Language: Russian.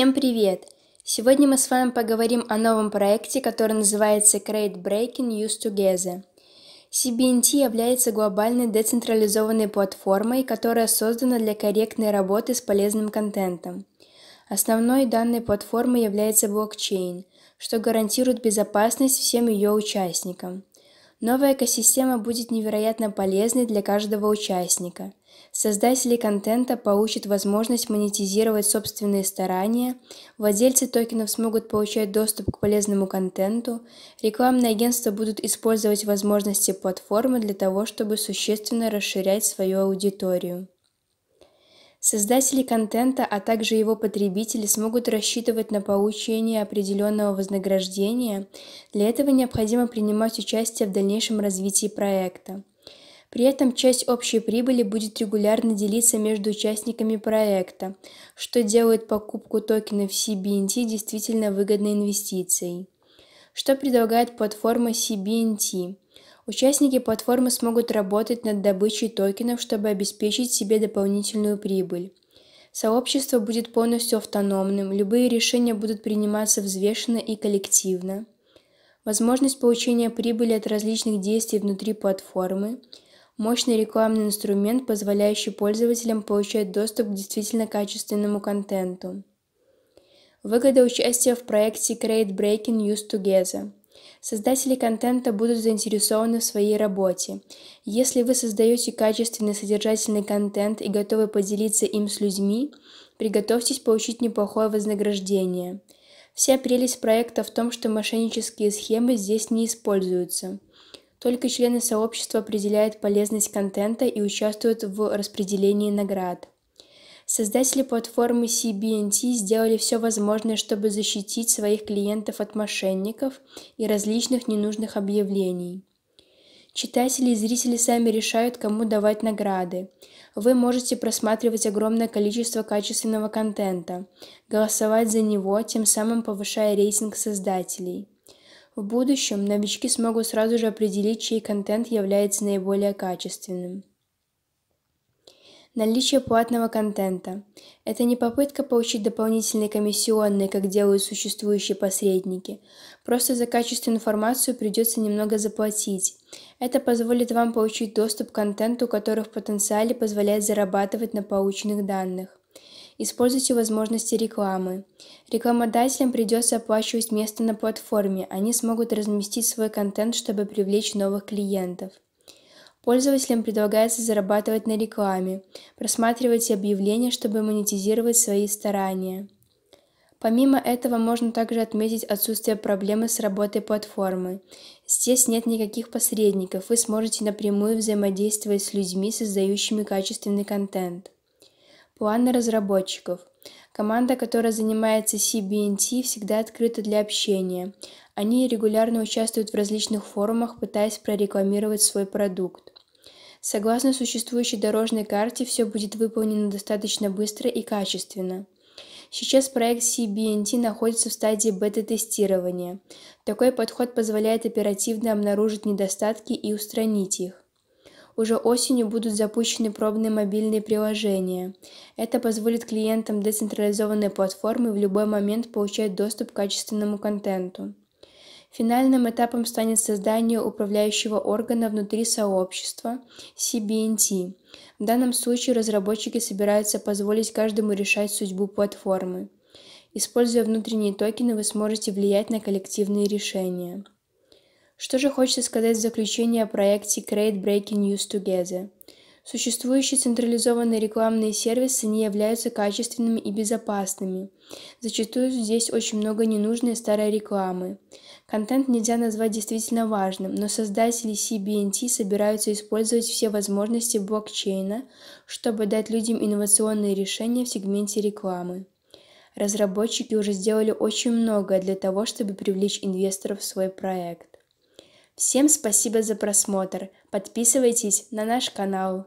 Всем привет! Сегодня мы с вами поговорим о новом проекте, который называется Create Breaking News Together. CBNT является глобальной децентрализованной платформой, которая создана для корректной работы с полезным контентом. Основной данной платформы является блокчейн, что гарантирует безопасность всем ее участникам. Новая экосистема будет невероятно полезной для каждого участника – Создатели контента получат возможность монетизировать собственные старания, владельцы токенов смогут получать доступ к полезному контенту, рекламные агентства будут использовать возможности платформы для того, чтобы существенно расширять свою аудиторию. Создатели контента, а также его потребители смогут рассчитывать на получение определенного вознаграждения. Для этого необходимо принимать участие в дальнейшем развитии проекта. При этом часть общей прибыли будет регулярно делиться между участниками проекта, что делает покупку токенов CBNT действительно выгодной инвестицией. Что предлагает платформа CBNT? Участники платформы смогут работать над добычей токенов, чтобы обеспечить себе дополнительную прибыль. Сообщество будет полностью автономным, любые решения будут приниматься взвешенно и коллективно. Возможность получения прибыли от различных действий внутри платформы – Мощный рекламный инструмент, позволяющий пользователям получать доступ к действительно качественному контенту. Выгода участия в проекте Create Breaking News Together. Создатели контента будут заинтересованы в своей работе. Если вы создаете качественный содержательный контент и готовы поделиться им с людьми, приготовьтесь получить неплохое вознаграждение. Вся прелесть проекта в том, что мошеннические схемы здесь не используются – только члены сообщества определяют полезность контента и участвуют в распределении наград. Создатели платформы CBNT сделали все возможное, чтобы защитить своих клиентов от мошенников и различных ненужных объявлений. Читатели и зрители сами решают, кому давать награды. Вы можете просматривать огромное количество качественного контента, голосовать за него, тем самым повышая рейтинг создателей. В будущем новички смогут сразу же определить, чей контент является наиболее качественным. Наличие платного контента. Это не попытка получить дополнительные комиссионные, как делают существующие посредники. Просто за качественную информацию придется немного заплатить. Это позволит вам получить доступ к контенту, который в потенциале позволяет зарабатывать на полученных данных. Используйте возможности рекламы. Рекламодателям придется оплачивать место на платформе. Они смогут разместить свой контент, чтобы привлечь новых клиентов. Пользователям предлагается зарабатывать на рекламе, просматривать объявления, чтобы монетизировать свои старания. Помимо этого можно также отметить отсутствие проблемы с работой платформы. Здесь нет никаких посредников, вы сможете напрямую взаимодействовать с людьми, создающими качественный контент планы разработчиков. Команда, которая занимается CBNT, всегда открыта для общения. Они регулярно участвуют в различных форумах, пытаясь прорекламировать свой продукт. Согласно существующей дорожной карте, все будет выполнено достаточно быстро и качественно. Сейчас проект CBNT находится в стадии бета-тестирования. Такой подход позволяет оперативно обнаружить недостатки и устранить их. Уже осенью будут запущены пробные мобильные приложения. Это позволит клиентам децентрализованной платформы в любой момент получать доступ к качественному контенту. Финальным этапом станет создание управляющего органа внутри сообщества CBNT. В данном случае разработчики собираются позволить каждому решать судьбу платформы. Используя внутренние токены, вы сможете влиять на коллективные решения. Что же хочется сказать в заключение о проекте Create Breaking News Together? Существующие централизованные рекламные сервисы не являются качественными и безопасными. Зачастую здесь очень много ненужной старой рекламы. Контент нельзя назвать действительно важным, но создатели CBNT собираются использовать все возможности блокчейна, чтобы дать людям инновационные решения в сегменте рекламы. Разработчики уже сделали очень многое для того, чтобы привлечь инвесторов в свой проект. Всем спасибо за просмотр. Подписывайтесь на наш канал.